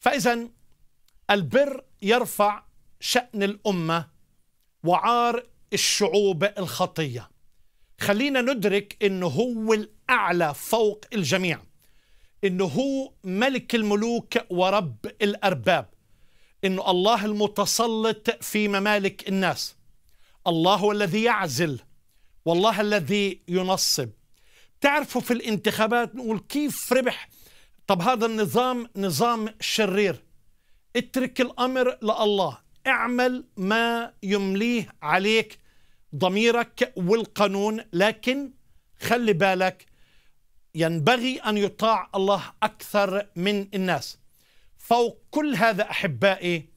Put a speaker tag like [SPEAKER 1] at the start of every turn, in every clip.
[SPEAKER 1] فإذا البر يرفع شأن الأمة وعار الشعوب الخطية خلينا ندرك أنه هو الأعلى فوق الجميع أنه هو ملك الملوك ورب الأرباب أنه الله المتسلط في ممالك الناس الله هو الذي يعزل والله الذي ينصب تعرفوا في الانتخابات نقول كيف ربح طب هذا النظام نظام شرير اترك الأمر لله اعمل ما يمليه عليك ضميرك والقانون لكن خلي بالك ينبغي أن يطاع الله أكثر من الناس فوق كل هذا أحبائي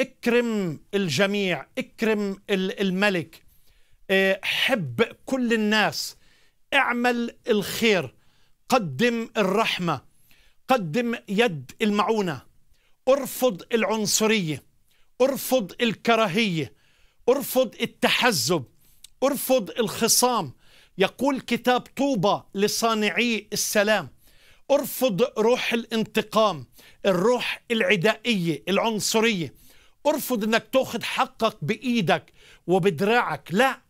[SPEAKER 1] اكرم الجميع اكرم الملك آه، حب كل الناس اعمل الخير قدم الرحمه قدم يد المعونة ارفض العنصرية ارفض الكراهية ارفض التحزب ارفض الخصام يقول كتاب طوبى لصانعي السلام ارفض روح الانتقام الروح العدائية العنصرية ارفض انك تاخذ حقك بايدك وبدراعك لا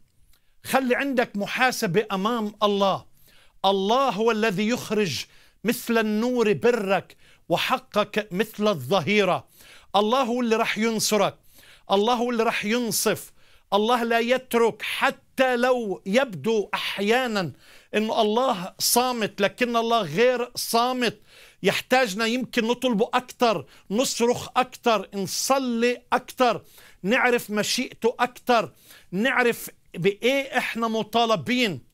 [SPEAKER 1] خلي عندك محاسبة امام الله الله هو الذي يخرج مثل النور برك وحقك مثل الظهيرة الله اللي رح ينصرك الله اللي رح ينصف الله لا يترك حتى لو يبدو أحيانا أن الله صامت لكن الله غير صامت يحتاجنا يمكن نطلبه أكثر نصرخ أكثر نصلي أكثر نعرف مشيئته أكثر نعرف بإيه إحنا مطالبين